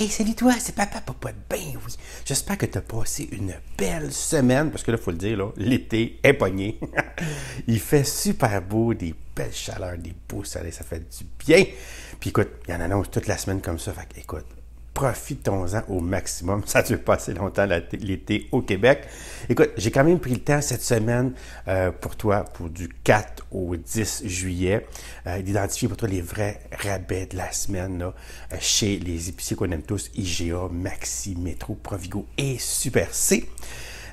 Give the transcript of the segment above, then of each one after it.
Hey, salut toi, c'est papa, papa. Ben oui. J'espère que tu as passé une belle semaine, parce que là, il faut le dire, l'été est pogné. il fait super beau, des belles chaleurs, des beaux soleils, ça fait du bien. Puis écoute, il y en annonce toute la semaine comme ça. Fait écoute, profitons-en au maximum. Ça tu pas assez longtemps l'été au Québec. Écoute, j'ai quand même pris le temps cette semaine euh, pour toi, pour du 4 au 10 juillet, euh, d'identifier pour toi les vrais rabais de la semaine euh, chez les épiciers qu'on aime tous, IGA, Maxi, Métro, Provigo et Super C.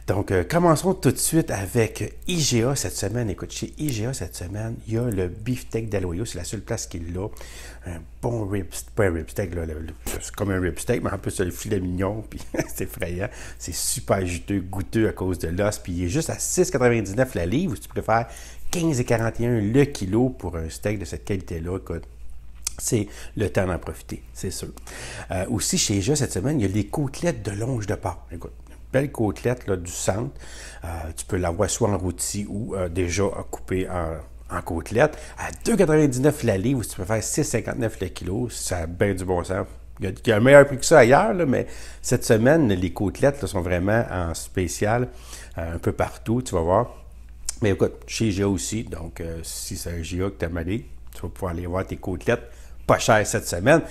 Donc, euh, commençons tout de suite avec IGA cette semaine. Écoute, chez IGA cette semaine, il y a le beefsteak d'Aloyo. C'est la seule place qu'il l'a. Un bon rib, pas un ribsteak, là, c'est comme un ribsteak, mais en plus, c'est le filet mignon, puis c'est effrayant. C'est super juteux, goûteux à cause de l'os. Puis il est juste à 6,99 la livre, ou si tu préfères 15,41 le kilo pour un steak de cette qualité-là. Écoute, c'est le temps d'en profiter, c'est sûr. Euh, aussi, chez IGA cette semaine, il y a les côtelettes de longe de porc. Écoute, belle côtelette là, du centre. Euh, tu peux l'avoir soit en rôti ou euh, déjà coupée en, en côtelette. À 2,99 la livre, tu peux faire 6,59 le kilo. Ça a bien du bon sens. Il y, a, un meilleur prix que ça ailleurs, mais cette semaine, les côtelettes sont vraiment en spécial euh, un peu partout, tu vas voir. Mais écoute, chez GA aussi, donc si c'est un GA que tu as aller, tu vas pouvoir aller voir tes côtelettes pas chères cette semaine.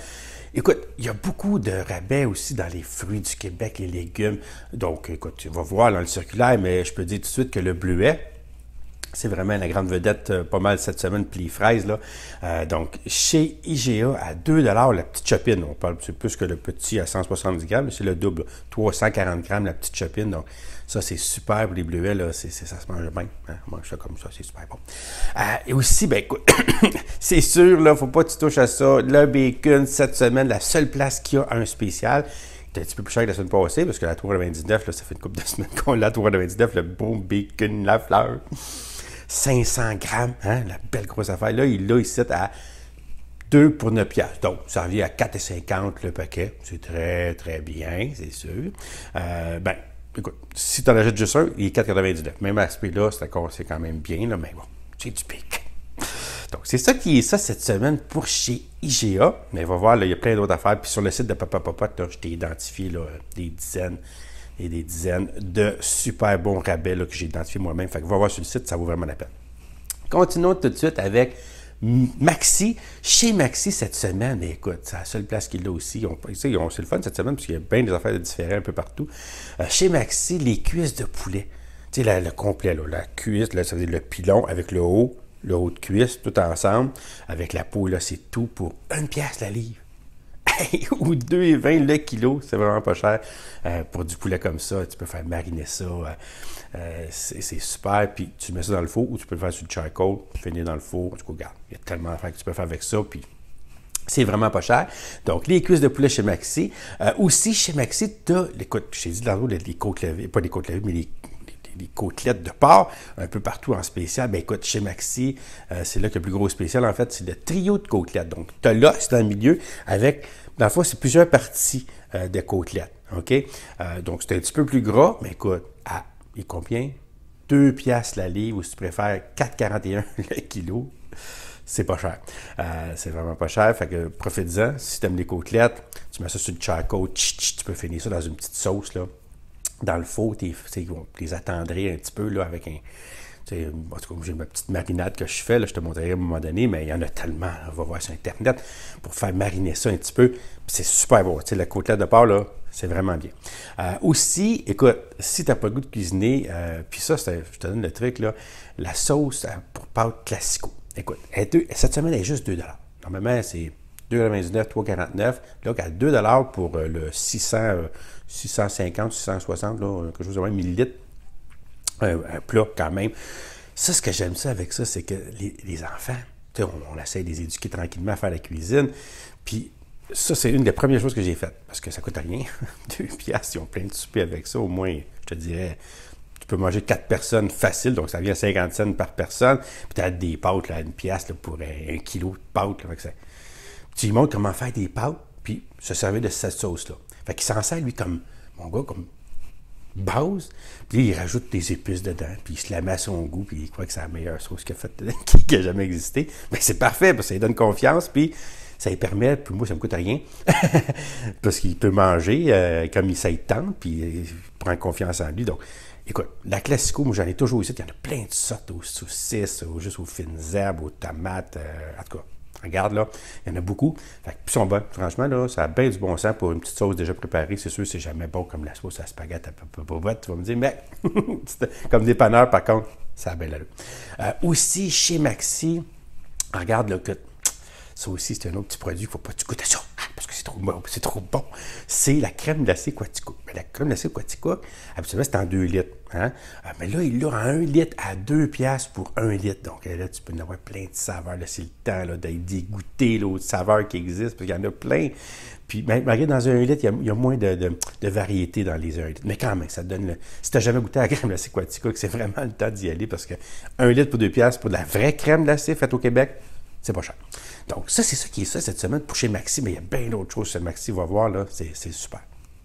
Écoute, il y a beaucoup de rabais aussi dans les fruits du Québec, et légumes. Donc, écoute, tu vas voir dans le circulaire, mais je peux dire tout de suite que le bleuet, c'est vraiment la grande vedette euh, pas mal cette semaine, puis les fraises. Là. Euh, donc, chez IGA, à 2 la petite chopine. On parle, c'est plus que le petit à 170 grammes, c'est le double. 340 grammes la petite chopine. Donc, ça, c'est super pour les bleuets. Là. ça se mange bien. Hein. On mange ça comme ça, c'est super bon. Euh, et aussi, ben écoute, c'est sûr, là, faut pas que tu touches à ça. Le bacon, cette semaine, la seule place qui a un spécial un petit peu plus cher que la semaine passée, parce que la 3,99, ça fait une couple de semaines qu'on l'a, 3,99, le beau bacon, la fleur. 500 grammes, hein, la belle grosse affaire. Là, il l'a ici à 2 pour 9 piastres. Donc, ça revient à 4,50 le paquet. C'est très, très bien, c'est sûr. Euh, ben, écoute, si tu en achètes juste un, il est 4,99. Même à ce prix-là, c'est quand même bien, là, mais bon, c'est du pic. Donc, c'est ça qui est ça cette semaine pour chez IGA. Mais on va voir, là, il y a plein d'autres affaires. Puis sur le site de Papa Papa, je t'ai identifié des dizaines et des dizaines de super bons rabais que j'ai identifiés moi-même. Fait que va voir sur le site, ça vaut vraiment la peine. Continuons tout de suite avec Maxi. Chez Maxi, cette semaine, écoute, c'est la seule place qu'il a aussi. On, ils c'est le fun cette semaine parce qu'il y a bien des affaires différentes un peu partout. Euh, chez Maxi, les cuisses de poulet. Tu sais, le complet, la cuisse, ça veut dire le pilon avec le haut, le haut de cuisse, tout ensemble, avec la peau, c'est tout pour une pièce la livre ou 2,20 le kilo, c'est vraiment pas cher. Euh, pour du poulet comme ça, tu peux faire mariner ça. Euh, euh, c'est super. Puis tu mets ça dans le four ou tu peux le faire sur du charcoal, finir dans le four. Du coup, regarde, il y a tellement d'affaires que tu peux faire avec ça. Puis c'est vraiment pas cher. Donc, les cuisses de poulet chez Maxi. aussi, chez Maxi, tu as, écoute, j'ai dit dans les côtes levées, pas les côtes levées, mais les des côtelettes de porc un peu partout en spécial. Ben écoute, chez Maxi, euh, c'est là que le plus gros spécial, en fait, c'est le trio de côtelettes. Donc, tu as l'os dans le milieu avec, dans le c'est plusieurs parties euh, de côtelettes. OK? Euh, donc, c'est un petit peu plus gras, mais écoute, à il combien? 2 piastres la livre, ou si tu préfères, 4,41 le kilo. C'est pas cher. c'est vraiment pas cher. Fait que profite-en. Si tu aimes les côtelettes, tu mets ça sur le charcoal. tu peux finir ça dans une petite sauce. là dans le faux, les attendrais un petit peu là, avec un. En tout cas, j'ai ma petite marinade que je fais, là, je te montrerai à un moment donné, mais il y en a tellement, on va voir sur Internet, pour faire mariner ça un petit peu. C'est super bon. sais, la côtelette de porc, là, c'est vraiment bien. Euh, aussi, écoute, si tu n'as pas le goût de cuisiner, euh, puis ça, je te donne le truc, là, la sauce euh, pour parler classico. Écoute, cette semaine, elle est juste 2 Normalement, c'est 2,99, 3,49. donc à 2 pour le 600, 650, 660, là, quelque chose de moins, millilitres, euh, un euh, plat quand même. Ça, ce que j'aime ça avec ça, c'est que les, enfants, on, essaie de les éduquer tranquillement à faire la cuisine. Puis ça, c'est une des premières choses que j'ai faites, parce que ça coûte rien. Deux piastres, ils ont plein de soupers avec ça, au moins, je te dirais, tu peux manger quatre personnes facile, donc ça vient à 50 cents par personne. Puis tu as des pâtes, là, une pièce pour un, kilo de pâtes. ça. Tu lui montres comment faire des pâtes, puis se servir de cette sauce-là. Fait qu'il s'en sert, lui, comme, mon gars, comme base, puis il rajoute des épices dedans, puis il se la met à son goût, puis il croit que c'est la meilleure sauce qu'il a faite, qui a jamais existé. Mais c'est parfait, parce que ça lui donne confiance, puis ça lui permet, puis moi, ça me coûte rien, parce qu'il peut manger euh, comme il sait tant puis il prend confiance en lui. Donc, écoute, la classico, moi, j'en ai toujours ici, il y en a plein de sortes, aux saucisses, aux, juste aux fines herbes, aux tomates, euh, en tout cas, Regarde, là, il y en a beaucoup. Fait que, sont bons. Franchement, là, ça a bien du bon sens pour une petite sauce déjà préparée. C'est sûr, c'est jamais bon comme la sauce à spaghette à Tu vas me dire, mais comme des panneurs, par contre, ça a bien l'allure. Euh, aussi, chez Maxi, regarde le cut. Ça aussi, c'est un autre petit produit qu'il ne faut pas que tu goûtes ça parce que c'est trop bon, c'est trop bon, c'est la crème glacée Quaticook. Mais la crème glacée Quaticook, habituellement, c'est en 2 litres. Hein? Ah, mais là, il l'a en 1 litre à 2 piastres pour 1 litre. Donc eh, là, tu peux en avoir plein de saveurs. Là, c'est le temps d'aller dégoûter l'autre saveur qui existe, parce qu'il y en a plein. Puis, ben, malgré dans un 1 litre, il y, a, moins de, variété dans les 1 litre. Mais quand même, ça donne Si tu n'as jamais goûté à la crème glacée Quaticook, c'est vraiment le temps d'y aller parce que 1 litre pour 2 piastres pour de la vraie crème glacée faite au Québec, c'est pas cher. Donc, ça, c'est ça qui est ça cette semaine pour chez Maxi, mais il y a bien d'autres choses chez Maxi va voir, là. C'est super.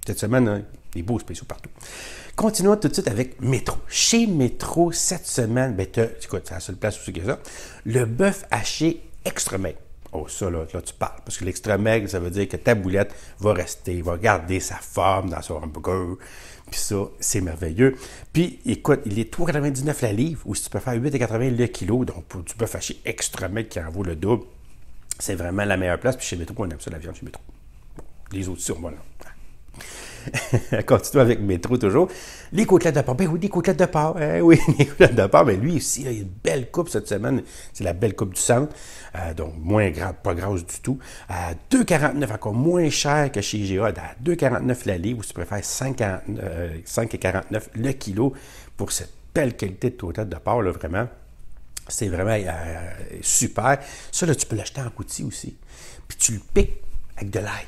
Cette semaine, hein, des beaux spéciaux partout. Continuons tout de suite avec Métro. Chez Métro, cette semaine, ben, écoute, c'est la seule place où que ça. Le bœuf haché extra maigre. Oh, ça, là, là, tu parles. Parce que l'extra maigre, ça veut dire que ta boulette va rester, va garder sa forme dans son hamburger. Puis ça, c'est merveilleux. Puis écoute, il est 3,99 la livre, ou si tu peux faire 8,80 le kilo, donc tu peux fâcher extra extrêmement qui en vaut le double, c'est vraiment la meilleure place. Puis chez Métro, on aime ça, la viande chez Métro. Les autres, sur moi, là. continue avec mes trous toujours. Les côtelettes de porc. Ben oui, des côtelettes de porc. Eh oui, les côtelettes de porc. Mais lui aussi, il a une belle coupe cette semaine. C'est la belle coupe du centre. Euh, donc, moins grave, pas grosse du tout. À 2,49, encore moins cher que chez IGA. À 2,49 la livre, ou si tu préfères 5,49 euh, le kilo pour cette belle qualité de côtelettes de porc, vraiment. C'est vraiment euh, super. Ça, là, tu peux l'acheter en coutil aussi. Puis tu le piques avec de l'ail.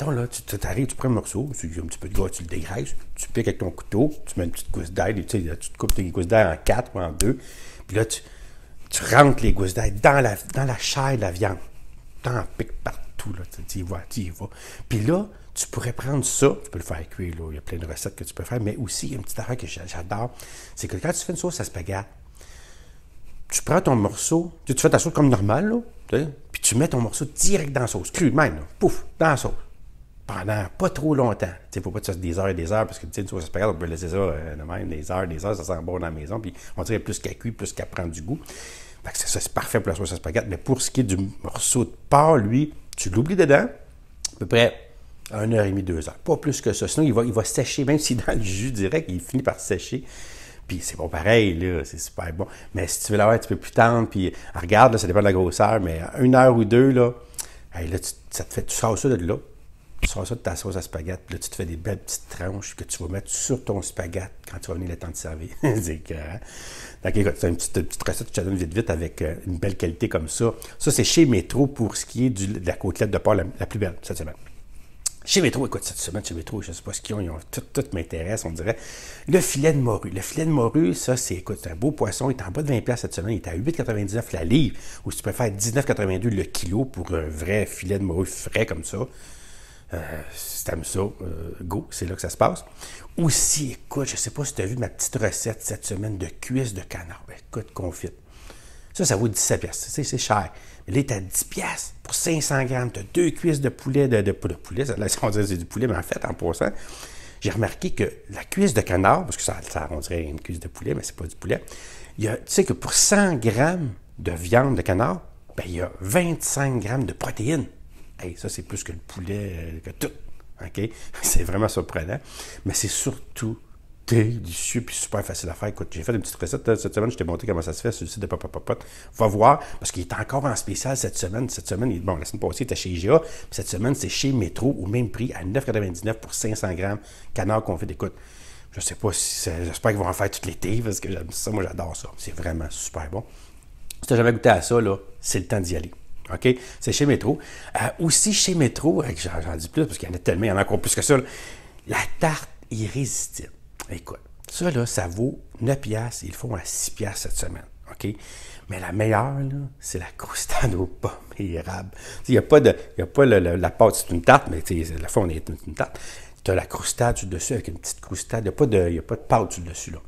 Attends, là, tu t'arrives, tu prends un morceau, tu as un petit peu de gras, tu le dégraisses, tu piques avec ton couteau, tu mets une petite gousse d'ail, tu, tu coupes tes gousses d'ail en quatre ou en deux, puis là, tu, rentres les gousses d'ail dans la, dans la chair de la viande. T'en piques partout, là, tu y vas, tu y vas. Puis là, tu pourrais prendre ça, tu peux le faire cuire, là, il y a plein de recettes que tu peux faire, mais aussi, une petite affaire que j'adore, c'est que quand tu fais une sauce à spaghetti, tu prends ton morceau, tu, fais ta sauce comme normal, là, puis tu mets ton morceau direct dans la sauce, cru même, là, pouf, dans la sauce pendant pas trop longtemps. Il ne faut pas que tu fasses des heures et des heures, parce que tu sais, une pas grave, on peut laisser ça euh, de même, des heures, des heures, ça sent bon dans la maison, puis on dirait plus qu'à cuire, plus qu'à prendre du goût. Fait ça, c'est parfait pour la sauce à Mais pour ce qui est du morceau de porc, lui, tu l'oublies dedans, à peu près 1h30, 2h. Pas plus que ça. Sinon, il va, il va sécher, même si dans le jus direct, il finit par sécher. Puis c'est bon pareil, là, c'est super bon. Mais si tu veux l'avoir un petit peu plus tendre, puis regarde, ça dépend de la grosseur, mais une heure ou deux, là, tu, ça te fait, tu sors ça de là, tu sors ça de ta sauce à spaghette, là, tu te fais des belles petites tranches que tu vas mettre sur ton spaghette quand tu vas venir le temps de servir. c'est Donc, écoute, une petite, recette que tu te donnes vite, vite avec euh, une belle qualité comme ça. Ça, c'est chez Métro pour ce qui est de la côtelette de porc la, plus belle cette semaine. Chez Métro, écoute, cette semaine chez Métro, je ne sais pas ce qu'ils ont, ils ont tout, tout m'intéresse, on dirait. Le filet de morue. Le filet de morue, ça, c'est, écoute, un beau poisson. Il est en bas de 20$ cette semaine. Il est à 8,99$ la livre, ou si tu préfères 19,82$ le kilo pour un vrai filet de morue frais comme ça. Euh, si t'aimes ça, go, c'est là que ça se passe. Aussi, écoute, je sais pas si tu as vu ma petite recette cette semaine de cuisses de canard. Ben, écoute, confite. Ça, ça vaut 17 pièces. C'est cher. Mais là, t'as 10 pièces pour 500 grammes. de deux cuisses de poulet, de, de, poulet, ça, on dirait c'est du poulet, mais en fait, en passant, j'ai remarqué que la cuisse de canard, parce que ça, ça on dirait une cuisse de poulet, mais c'est pas du poulet, il tu sais que pour 100 grammes de viande de canard, ben, il y a 25 grammes de protéines ça, c'est plus que le poulet, euh, que tout. OK? C'est vraiment surprenant. Mais c'est surtout délicieux puis super facile à faire. j'ai fait une petite recette cette semaine, je t'ai montré comment ça se fait sur le site de Papa Va voir, parce qu'il est encore en spécial cette semaine. Cette semaine, bon, la semaine passée, il était chez IGA, cette semaine, c'est chez Métro au même prix à 9,99 pour 500 grammes canard confit. Écoute, je sais pas si j'espère qu'ils vont en faire toute l'été parce que ça, moi j'adore ça. C'est vraiment super bon. Si as jamais goûté à ça, là, c'est le temps d'y aller. C'est chez Métro. Euh, aussi chez Métro, j'en dis plus parce qu'il y en a tellement, il y en a encore plus que ça. La tarte irrésistible. Écoute, ça, là, ça vaut 9 Ils le font à 6 cette semaine. OK? Mais la meilleure, c'est la croustade aux pommes et Il n'y a pas, de, y a pas la pâte, c'est une tarte, mais la fond, on est une tarte. Tu as la croustade dessus avec une petite croustade. Il n'y a, pas de pâte dessus, là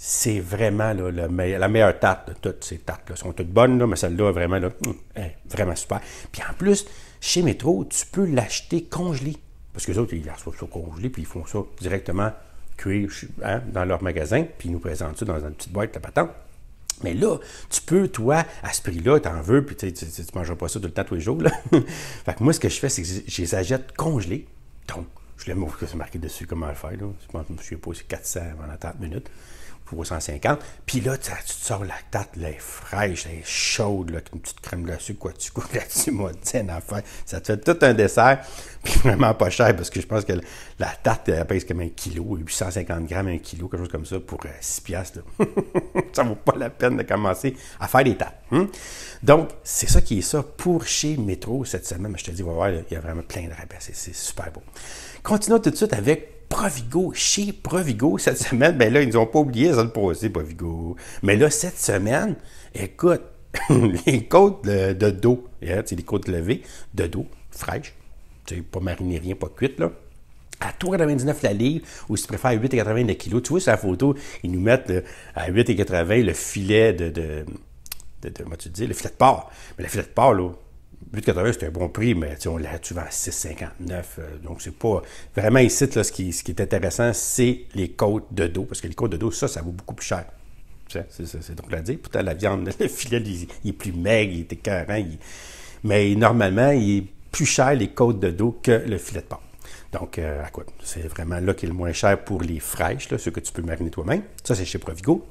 c'est vraiment la meilleure tarte de toutes ces tartes. Là. Elles sont toutes bonnes, là, mais celle-là, vraiment, hmm, vraiment super. Puis en plus, chez Métro, tu peux l'acheter congelé. Parce que les autres, ils la reçoivent ça congelé, puis ils font ça directement cuire hein, dans leur magasin, puis ils nous présentent ça dans une petite boîte, la patente. Mais là, tu peux, toi, à ce prix-là, tu en veux, puis tu ne mangeras pas ça tout le temps, tous les jours. Là. fait que moi, ce que je fais, c'est que je les achète congelés. Donc, je l'aime, que c'est marqué dessus comment le faire. Je pense, je pas, 400 avant la 30 minutes. 150. Puis là, tu te sors la tarte, elle est fraîche, elle est chaude, là, une petite crème glacée, quoi, tu goûtes là-dessus, moi, tiens, affaire. Ça te fait tout un dessert, puis vraiment pas cher, parce que je pense que la, tarte, elle pèse comme un kilo, 850 grammes, un kilo, quelque chose comme ça, pour 6 euh, piastres. ça vaut pas la peine de commencer à faire des tartes. Hein. Donc, c'est ça qui est ça pour chez Métro cette semaine. Mais je te dis, va il y a vraiment plein de rabais, c'est super beau. Continuons tout de suite avec Provigo, chez Provigo, cette semaine, ben là, ils n'ont ont pas oublié ça de poser Provigo. Mais là, cette semaine, écoute, les côtes de, de dos, hein, sais, les côtes levées, de dos, fraîches, pas marinées, rien, pas cuite là à 3,99 la livre ou si tu préfères 8,80 le kilo. Tu vois sur la photo, ils nous mettent euh, à 8,80 le filet de, de, de, de tu dis, le filet de porc. Mais le filet de porc, là, 8,80, c'est un bon prix, mais on l'a tu vends à 6,59. donc, c'est pas. Vraiment, ici, là, ce, qui, est intéressant, c'est les côtes de dos. Parce que les côtes de dos, ça, ça vaut beaucoup plus cher. C'est donc là dire. Pourtant, la viande, le filet, il, est plus maigre, il est écœurant. Mais normalement, il est plus cher les côtes de dos que le filet de pomme. Donc, euh, C'est vraiment là qui est le moins cher pour les fraîches, ceux que tu peux mariner toi-même. Ça, c'est chez Provigo.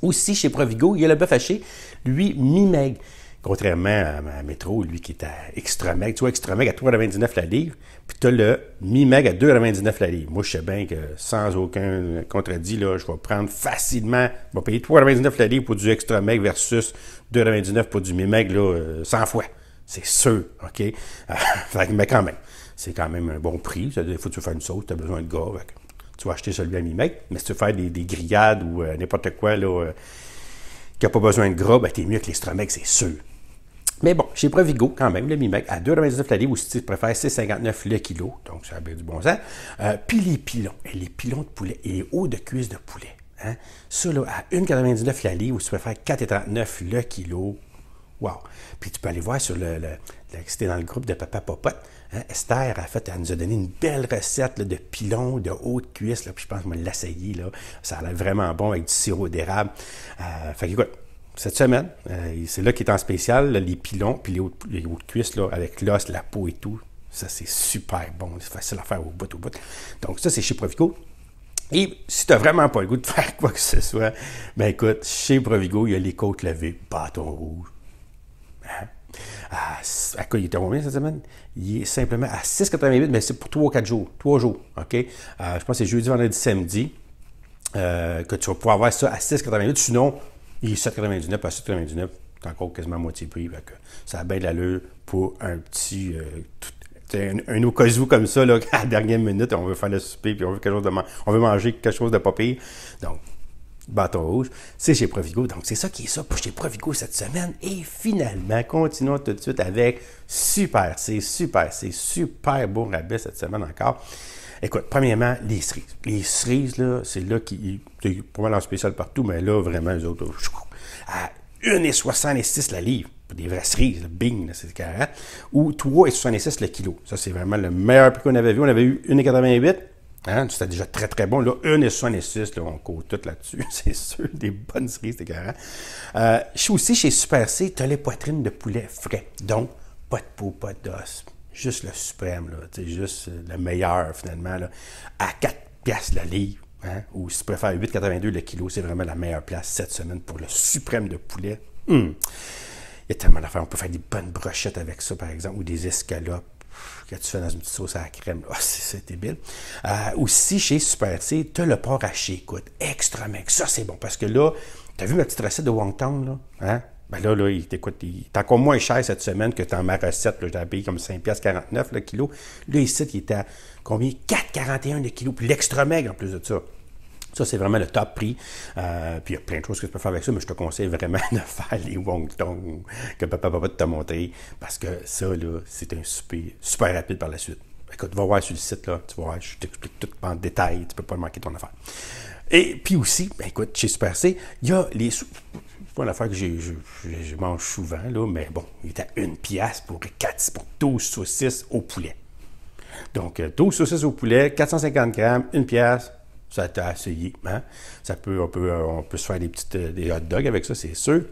Aussi, chez Provigo, il y a le bœuf haché, lui, mi-maigre. Contrairement à, ma Métro, lui qui est à meg, Tu vois, ExtraMeg à 3,99 la livre, puis tu as le Mi-Meg à 2,99 la livre. Moi, je sais bien que sans aucun contredit, là, je vais prendre facilement, je vais payer 3,99 la livre pour du extrameg versus 2,99 pour du mi 100 euh, fois. C'est sûr, OK? Euh, mais quand même, c'est quand même un bon prix. Des fois, tu veux faire une sauce, tu as besoin de gars. Tu vas acheter celui à mi mais si tu veux faire des, grillades ou euh, n'importe quoi, là, qui n'a pas besoin de gras, ben, t'es mieux que les c'est sûr. Mais bon, chez Provigo, quand même, le mi à 2,99 la livre, ou si tu préfères, c'est 59 le kilo. Donc, ça a bien du bon sens. Euh, puis les pilons, les pilons de poulet et les hauts de cuisse de poulet. Hein. Ça, là, à 1,99 la livre, ou si tu préfères, 4,39 le kilo. Wow! Puis tu peux aller voir sur le. c'était dans le groupe de Papa Popote. Hein, Esther, a fait, elle nous a donné une belle recette pilons, de pilon, de cuisse. Là, puis je pense que je vais l'essayer. Ça a l'air vraiment bon avec du sirop d'érable. Euh, fait que, cette semaine. Euh, c'est là qu'il est en spécial, les pilons, puis les hautes cuisses avec l'os, la peau et tout. Ça, c'est super bon. C'est facile à faire au bout, au bout. Donc, ça, c'est chez Provigo. Et si tu n'as vraiment pas le goût de faire quoi que ce soit, ben écoute, chez Provigo, il y a les côtes levées, bâton rouge. Hein? À, quoi il était combien cette semaine? Il est simplement à 6,88, mais c'est pour 3 ou 4 jours. 3 jours, OK? Euh, je pense que c'est jeudi, vendredi, samedi. Euh, que tu vas pouvoir avoir ça à 6,88. Sinon, et 7,99 à 7,99, c'est encore quasiment à moitié prix. Que ça a bien de l'allure pour un petit. Euh, un, un comme ça, là, à la dernière minute, on veut faire le souper, puis on veut, quelque chose de, manger quelque chose de pas pire. Donc, bâton rouge, c'est chez Provigo. Donc, c'est ça qui est ça pour chez Provigo cette semaine. Et finalement, continuons tout de suite avec Super c'est Super c'est Super beau rabais cette semaine encore. Écoute, premièrement, les cerises. Les cerises, là, c'est là qui. Pour moi, en spécial partout, mais là, vraiment, les autres, à 1,66 la livre. Des vraies cerises, bing, c'est carré. Ou 3,66 le kilo. Ça, c'est vraiment le meilleur prix qu'on avait vu. On avait eu 1,88. Hein, c'était déjà très très bon. Là, 1,66, on court tout là-dessus, c'est sûr. Des bonnes cerises, c'est carré. Euh, suis aussi, chez Super C, tu as les poitrines de poulet frais. Donc, pas de peau, pas d'os, juste le suprême, là, juste euh, le meilleur finalement, là, à 4 piastres le livre, hein, ou si tu préfères 8,82 le kilo, c'est vraiment la meilleure place cette semaine pour le suprême de poulet. Hmm. Il y a tellement d'affaires, on peut faire des bonnes brochettes avec ça par exemple, ou des escalopes que tu fais dans une petite sauce à la crème. ah c'est débile. Euh, aussi, chez Super C, tu as le porc haché, écoute, extra mec. Ça, c'est bon, parce que là, tu as vu ma petite recette de wonton, là? Hein? Ben là, il, écoute, il est encore moins cher cette semaine que dans ma recette. J'ai payé comme 49$ le kilo. Là, ici, il était à combien? 4,41$ le kilo. Puis l'extra maigre en plus de ça. Ça, c'est vraiment le top prix. Euh, puis il y a plein de choses que tu peux faire avec ça, mais je te conseille vraiment de faire les Wong Tong que papa, papa t'a montré parce que ça, c'est un super rapide par la suite. Écoute, va voir sur le site, là, tu vois, je t'explique tout en détail, tu peux pas manquer ton affaire. Et puis aussi, ben, écoute, chez Super C, il y a les sous. Pas une affaire que je, mange souvent, là, mais bon, il est à une pièce pour, 4, pour 12 saucisses au poulet. Donc, 12 euh, saucisses au poulet, 450 grammes, une pièce, ça t'a essayé. Hein? Ça peut, on, peut, euh, se faire des petites euh, des hot dogs avec ça, c'est sûr.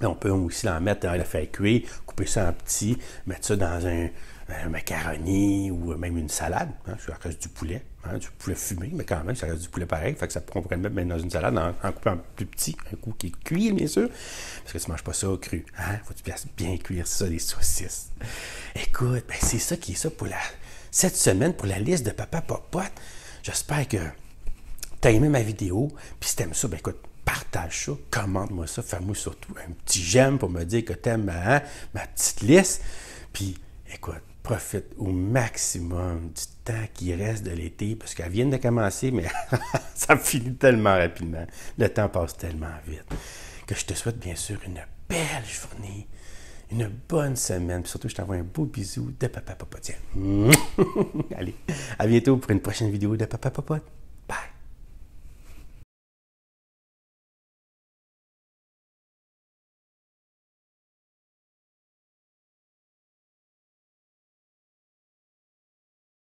Mais on peut aussi l'en mettre dans la faire cuire, couper ça en petits, mettre ça dans un, ben, un macaroni ou euh, même une salade. Hein, ça reste du poulet, hein, du poulet fumé, mais quand même, ça reste du poulet pareil. Fait que ça, prend pourrait même dans une salade en, coupant plus petit, un coup qui est cuit, bien sûr, parce que tu ne manges pas ça cru. Hein? Faut bien, bien cuire ça, les saucisses. Écoute, ben c'est ça qui est ça pour la, cette semaine, pour la liste de Papa Popote. J'espère que tu as aimé ma vidéo, puis si tu aimes ça, ben écoute, partage ça, commente-moi ça, fais-moi surtout un petit j'aime pour me dire que tu aimes hein, ma petite liste. Puis, écoute, profite au maximum du temps qui reste de l'été, parce qu'elle vient de commencer, mais ça finit tellement rapidement. Le temps passe tellement vite. Que je te souhaite bien sûr une belle journée, une bonne semaine. Puis surtout, je t'envoie un beau bisou de Papa Tiens, Allez, à bientôt pour une prochaine vidéo de Papa Papa.